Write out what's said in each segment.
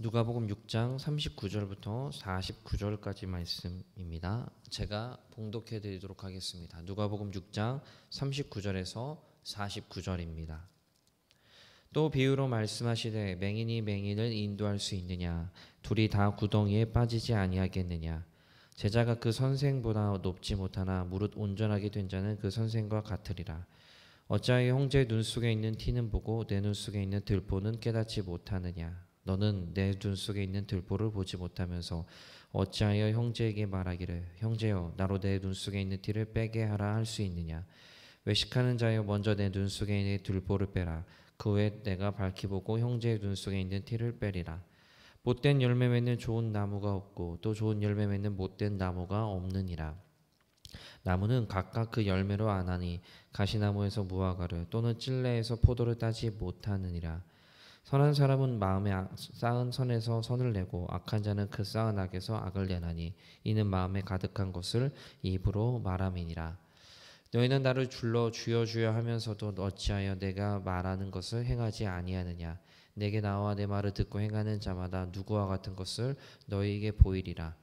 누가복음 6장 39절부터 49절까지 말씀입니다. 제가 봉독해 드리도록 하겠습니다. 누가복음 6장 39절에서 49절입니다. 또 비유로 말씀하시되 맹인이 맹인을 인도할 수 있느냐 둘이 다 구덩이에 빠지지 아니하겠느냐 제자가 그 선생보다 높지 못하나 무릇 온전하게 된 자는 그 선생과 같으리라 어찌하여 형제의 눈 속에 있는 티는 보고 내 눈 속에 있는 들보는 깨닫지 못하느냐 너는 내 눈 속에 있는 들보를 보지 못하면서 어찌하여 형제에게 말하기를 형제여 나로 내 눈 속에 있는 티를 빼게 하라 할 수 있느냐 외식하는 자여 먼저 내 눈 속에 있는 들보를 빼라 그외 내가 밝히 보고 형제의 눈 속에 있는 티를 빼리라 못된 열매 맺는 좋은 나무가 없고 또 좋은 열매 맺는 못된 나무가 없느니라 나무는 각각 그 열매로 안하니 가시나무에서 무화과를 또는 찔레에서 포도를 따지 못하느니라 선한 사람은 마음에 아, 쌓은 선에서 선을 내고 악한 자는 그 쌓은 악에서 악을 내나니 이는 마음에 가득한 것을 입으로 말함이니라. 너희는 나를 줄러 주여 주여 하면서도 어찌하여 내가 말하는 것을 행하지 아니하느냐 내게 나와 내 말을 듣고 행하는 자마다 누구와 같은 것을 너희에게 보이리라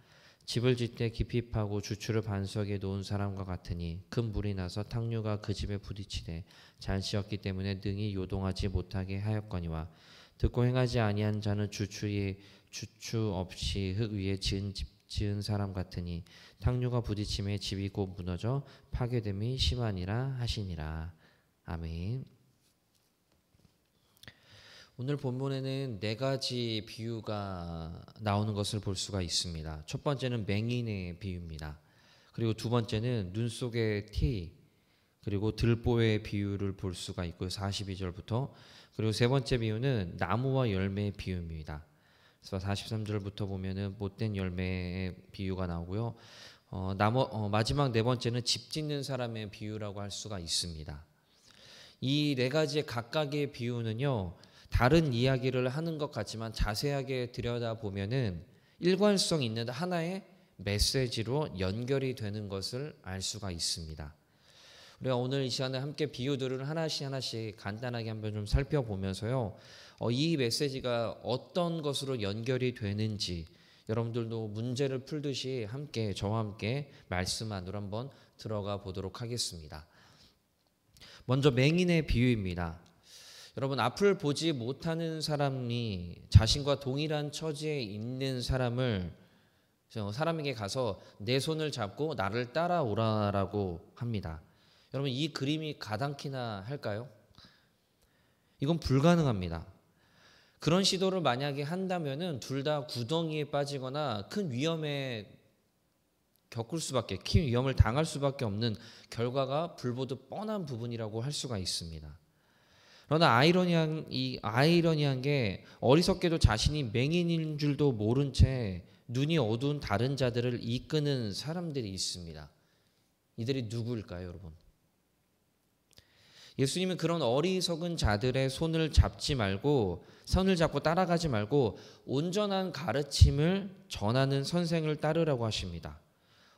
집을 짓되 깊이 파고 주추를 반석에 놓은 사람과 같으니 큰불이 나서 탕류가 그 집에 부딪히되 잔 씌었기 때문에 능히 요동하지 못하게 하였거니와 듣고 행하지 아니한 자는 주추의 주추 없이 흙 위에 지은 집 지은 사람 같으니 탕류가 부딪힘에 집이 곧 무너져 파괴됨이 심하니라 하시니라 아멘. 오늘 본문에는 네 가지 비유가 나오는 것을 볼 수가 있습니다. 첫 번째는 맹인의 비유입니다. 그리고 두 번째는 눈 속의 티, 그리고 들보의 비유를 볼 수가 있고요. 42절부터. 그리고 세 번째 비유는 나무와 열매의 비유입니다. 그래서 43절부터 보면은 못된 열매의 비유가 나오고요. 어, 나머, 어, 마지막 네 번째는 집 짓는 사람의 비유라고 할 수가 있습니다. 이 네 가지의 각각의 비유는요. 다른 이야기를 하는 것 같지만 자세하게 들여다보면은 일관성 있는 하나의 메시지로 연결이 되는 것을 알 수가 있습니다. 우리가 오늘 이 시간에 함께 비유들을 하나씩 하나씩 간단하게 한번 좀 살펴보면서요. 어, 이 메시지가 어떤 것으로 연결이 되는지 여러분들도 문제를 풀듯이 함께 저와 함께 말씀 안으로 한번 들어가 보도록 하겠습니다. 먼저 맹인의 비유입니다. 여러분 앞을 보지 못하는 사람이 자신과 동일한 처지에 있는 사람을 사람에게 가서 내 손을 잡고 나를 따라오라라고 합니다. 여러분 이 그림이 가당키나 할까요? 이건 불가능합니다. 그런 시도를 만약에 한다면은 둘 다 구덩이에 빠지거나 큰 위험에 겪을 수밖에 큰 위험을 당할 수밖에 없는 결과가 불보듯 뻔한 부분이라고 할 수가 있습니다. 그러나 아이러니한 이 아이러니한 게 어리석게도 자신이 맹인인 줄도 모른 채 눈이 어두운 다른 자들을 이끄는 사람들이 있습니다. 이들이 누구일까요, 여러분? 예수님은 그런 어리석은 자들의 손을 잡지 말고 선을 잡고 따라가지 말고 온전한 가르침을 전하는 선생을 따르라고 하십니다.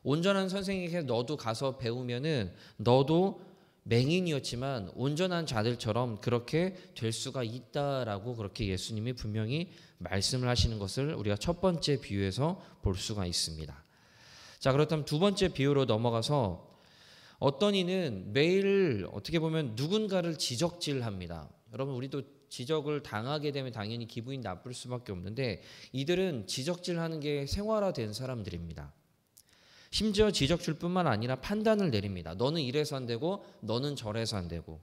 온전한 선생에게 너도 가서 배우면은 너도 맹인이었지만 온전한 자들처럼 그렇게 될 수가 있다라고 그렇게 예수님이 분명히 말씀을 하시는 것을 우리가 첫 번째 비유에서 볼 수가 있습니다. 자, 그렇다면 두 번째 비유로 넘어가서 어떤 이는 매일 어떻게 보면 누군가를 지적질합니다. 여러분 우리도 지적을 당하게 되면 당연히 기분이 나쁠 수밖에 없는데 이들은 지적질하는 게 생활화된 사람들입니다. 심지어 지적질뿐만 아니라 판단을 내립니다. 너는 이래서 안 되고 너는 저래서 안 되고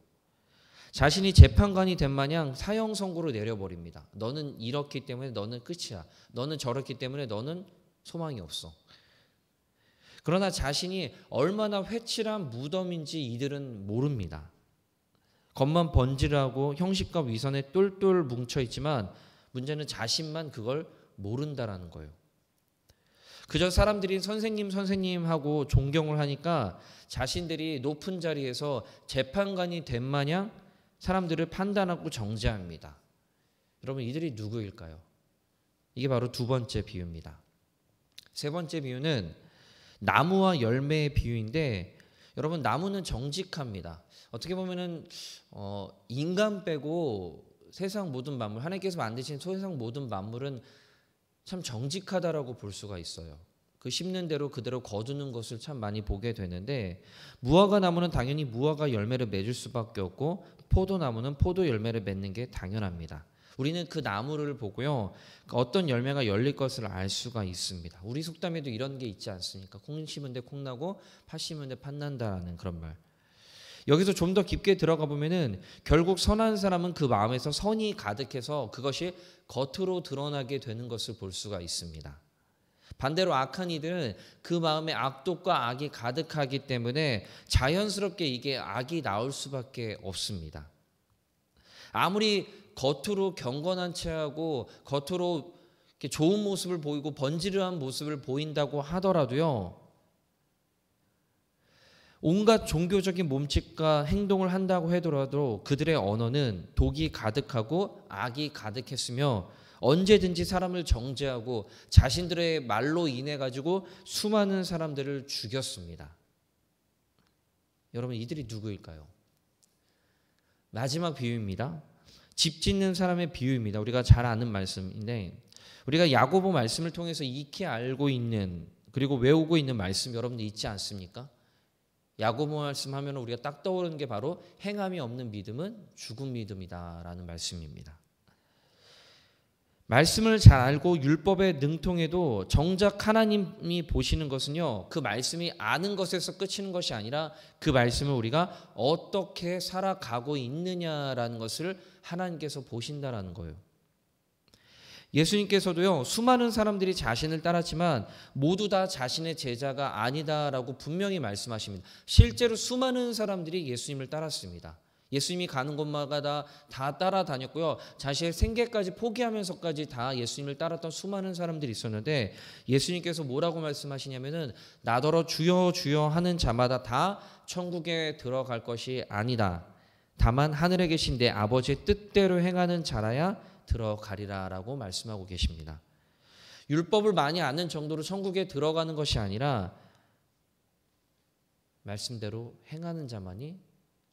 자신이 재판관이 된 마냥 사형 선고를 내려버립니다. 너는 이렇기 때문에 너는 끝이야. 너는 저렇기 때문에 너는 소망이 없어. 그러나 자신이 얼마나 회칠한 무덤인지 이들은 모릅니다. 겉만 번질하고 형식과 위선에 똘똘 뭉쳐 있지만 문제는 자신만 그걸 모른다라는 거예요. 그저 사람들이 선생님 선생님 하고 존경을 하니까 자신들이 높은 자리에서 재판관이 된 마냥 사람들을 판단하고 정죄합니다. 여러분 이들이 누구일까요? 이게 바로 두 번째 비유입니다. 세 번째 비유는 나무와 열매의 비유인데 여러분 나무는 정직합니다. 어떻게 보면은 어, 인간 빼고 세상 모든 만물 하나님께서 만드신 세상 모든 만물은 참 정직하다라고 볼 수가 있어요. 그 심는 대로 그대로 거두는 것을 참 많이 보게 되는데 무화과 나무는 당연히 무화과 열매를 맺을 수밖에 없고 포도나무는 포도 열매를 맺는 게 당연합니다. 우리는 그 나무를 보고요. 그러니까 어떤 열매가 열릴 것을 알 수가 있습니다. 우리 속담에도 이런 게 있지 않습니까? 콩 심은데 콩 나고 팥 심은데 팥 난다라는 그런 말. 여기서 좀 더 깊게 들어가 보면은 결국 선한 사람은 그 마음에서 선이 가득해서 그것이 겉으로 드러나게 되는 것을 볼 수가 있습니다. 반대로 악한 이들은 그 마음에 악독과 악이 가득하기 때문에 자연스럽게 이게 악이 나올 수밖에 없습니다. 아무리 겉으로 경건한 체하고 겉으로 좋은 모습을 보이고 번지르한 모습을 보인다고 하더라도요. 온갖 종교적인 몸짓과 행동을 한다고 해더라도 그들의 언어는 독이 가득하고 악이 가득했으며 언제든지 사람을 정죄하고 자신들의 말로 인해 가지고 수많은 사람들을 죽였습니다. 여러분 이들이 누구일까요? 마지막 비유입니다. 집 짓는 사람의 비유입니다. 우리가 잘 아는 말씀인데 우리가 야고보 말씀을 통해서 익히 알고 있는 그리고 외우고 있는 말씀 여러분들 있지 않습니까? 야고보 말씀하면 우리가 딱 떠오르는 게 바로 행함이 없는 믿음은 죽은 믿음이다라는 말씀입니다. 말씀을 잘 알고 율법에 능통해도 정작 하나님이 보시는 것은요, 그 말씀이 아는 것에서 끝이는 것이 아니라 그 말씀을 우리가 어떻게 살아가고 있느냐라는 것을 하나님께서 보신다라는 거예요. 예수님께서도요, 수많은 사람들이 자신을 따랐지만 모두 다 자신의 제자가 아니다라고 분명히 말씀하십니다. 실제로 수많은 사람들이 예수님을 따랐습니다. 예수님이 가는 곳마다 다 따라다녔고요. 자신의 생계까지 포기하면서까지 다 예수님을 따랐던 수많은 사람들이 있었는데 예수님께서 뭐라고 말씀하시냐면은 나더러 주여 주여 하는 자마다 다 천국에 들어갈 것이 아니다. 다만 하늘에 계신 내 아버지의 뜻대로 행하는 자라야 들어가리라라고 말씀하고 계십니다. 율법을 많이 아는 정도로 천국에 들어가는 것이 아니라 말씀대로 행하는 자만이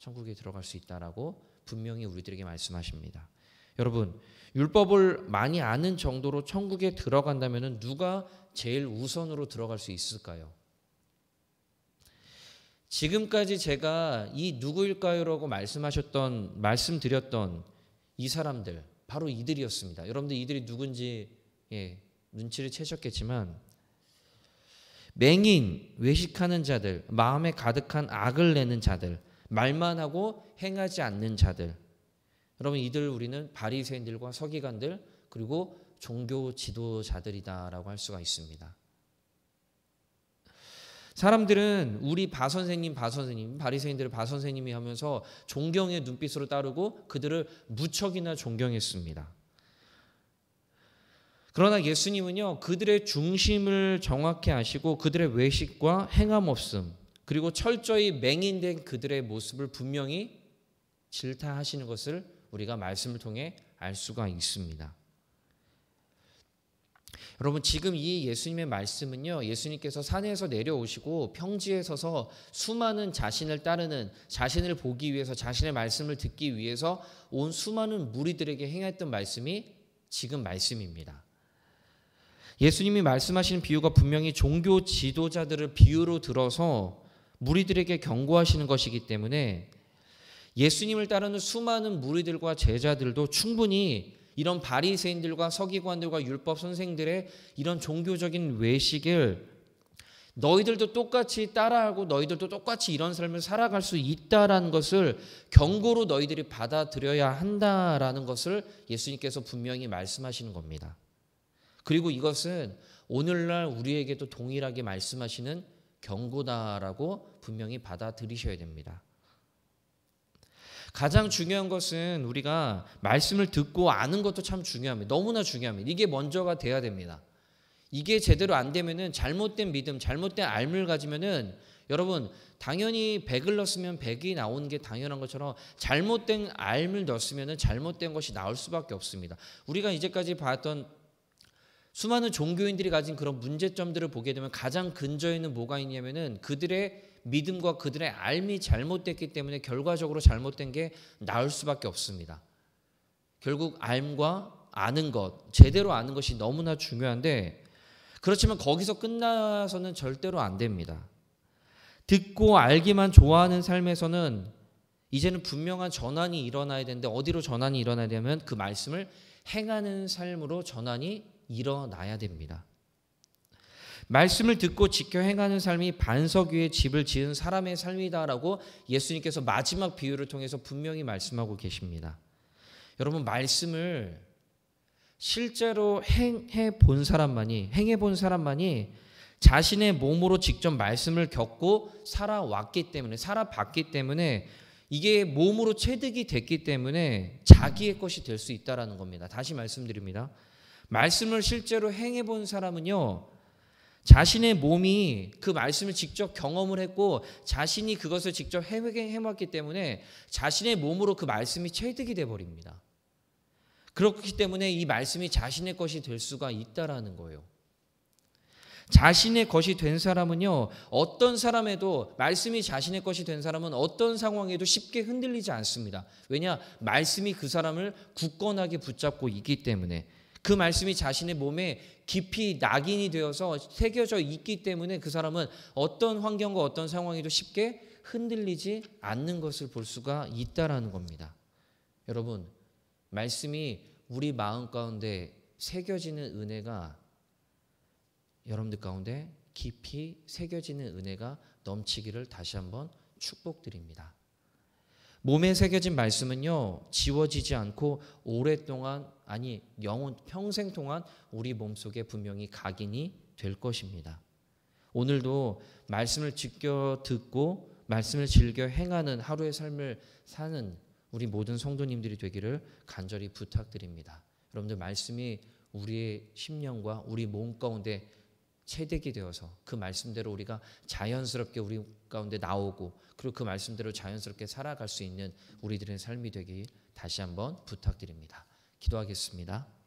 천국에 들어갈 수 있다라고 분명히 우리들에게 말씀하십니다. 여러분, 율법을 많이 아는 정도로 천국에 들어간다면 누가 제일 우선으로 들어갈 수 있을까요? 지금까지 제가 이 누구일까요라고 말씀하셨던 말씀드렸던 이 사람들 바로 이들이었습니다. 여러분들 이들이 누군지 예, 눈치를 채셨겠지만 맹인 외식하는 자들 마음에 가득한 악을 내는 자들 말만 하고 행하지 않는 자들. 여러분 이들 우리는 바리새인들과 서기관들 그리고 종교 지도자들이다라고 할 수가 있습니다. 사람들은 우리 바 선생님, 바 선생님, 바리새인들을 바 선생님이 하면서 존경의 눈빛으로 따르고 그들을 무척이나 존경했습니다. 그러나 예수님은요 그들의 중심을 정확히 아시고 그들의 외식과 행함 없음 그리고 철저히 맹인된 그들의 모습을 분명히 질타하시는 것을 우리가 말씀을 통해 알 수가 있습니다. 여러분 지금 이 예수님의 말씀은요. 예수님께서 산에서 내려오시고 평지에 서서 수많은 자신을 따르는 자신을 보기 위해서 자신의 말씀을 듣기 위해서 온 수많은 무리들에게 행했던 말씀이 지금 말씀입니다. 예수님이 말씀하시는 비유가 분명히 종교 지도자들을 비유로 들어서 무리들에게 경고하시는 것이기 때문에 예수님을 따르는 수많은 무리들과 제자들도 충분히 이런 바리새인들과 서기관들과 율법 선생들의 이런 종교적인 외식을 너희들도 똑같이 따라하고 너희들도 똑같이 이런 삶을 살아갈 수 있다라는 것을 경고로 너희들이 받아들여야 한다라는 것을 예수님께서 분명히 말씀하시는 겁니다. 그리고 이것은 오늘날 우리에게도 동일하게 말씀하시는 경고다라고 분명히 받아들이셔야 됩니다. 가장 중요한 것은 우리가 말씀을 듣고 아는 것도 참 중요합니다. 너무나 중요합니다. 이게 먼저가 돼야 됩니다. 이게 제대로 안 되면은 잘못된 믿음, 잘못된 알물 가지면은 여러분 당연히 1을 넣었으면 1이 나오는 게 당연한 것처럼 잘못된 알물 넣었으면은 잘못된 것이 나올 수밖에 없습니다. 우리가 이제까지 봤던 수많은 종교인들이 가진 그런 문제점들을 보게 되면 가장 근저에는 뭐가 있냐면은 그들의 믿음과 그들의 알미 잘못됐기 때문에 결과적으로 잘못된 게 나올 수밖에 없습니다. 결국 알과 아는 것, 제대로 아는 것이 너무나 중요한데 그렇지만 거기서 끝나서는 절대로 안 됩니다. 듣고 알기만 좋아하는 삶에서는 이제는 분명한 전환이 일어나야 되는데 어디로 전환이 일어나야 되면 그 말씀을 행하는 삶으로 전환이 일어나야 됩니다. 말씀을 듣고 지켜 행하는 삶이 반석 위에 집을 지은 사람의 삶이다라고 예수님께서 마지막 비유를 통해서 분명히 말씀하고 계십니다. 여러분 말씀을 실제로 행해 본 사람만이 행해 본 사람만이 자신의 몸으로 직접 말씀을 겪고 살아왔기 때문에 살아봤기 때문에 이게 몸으로 체득이 됐기 때문에 자기의 것이 될 수 있다라는 겁니다. 다시 말씀드립니다. 말씀을 실제로 행해 본 사람은요. 자신의 몸이 그 말씀을 직접 경험을 했고 자신이 그것을 직접 해왔기 외해 때문에 자신의 몸으로 그 말씀이 체득이 돼 버립니다. 그렇기 때문에 이 말씀이 자신의 것이 될 수가 있다라는 거예요. 자신의 것이 된 사람은요, 어떤 사람에도, 말씀이 자신의 것이 된 사람은 어떤 상황에도 쉽게 흔들리지 않습니다. 왜냐, 말씀이 그 사람을 굳건하게 붙잡고 있기 때문에. 그 말씀이 자신의 몸에 깊이 낙인이 되어서 새겨져 있기 때문에 그 사람은 어떤 환경과 어떤 상황에도 쉽게 흔들리지 않는 것을 볼 수가 있다라는 겁니다. 여러분, 말씀이 우리 마음 가운데 새겨지는 은혜가 여러분들 가운데 깊이 새겨지는 은혜가 넘치기를 다시 한번 축복드립니다. 몸에 새겨진 말씀은요, 지워지지 않고 오랫동안, 아니, 영혼 평생 동안 우리 몸속에 분명히 각인이 될 것입니다. 오늘도 말씀을 즐겨 듣고, 말씀을 즐겨 행하는 하루의 삶을 사는 우리 모든 성도님들이 되기를 간절히 부탁드립니다. 여러분들, 말씀이 우리의 심령과 우리 몸 가운데 체득이 되어서 그 말씀대로 우리가 자연스럽게 우리 가운데 나오고 그리고 그 말씀대로 자연스럽게 살아갈 수 있는 우리들의 삶이 되길 다시 한번 부탁드립니다. 기도하겠습니다.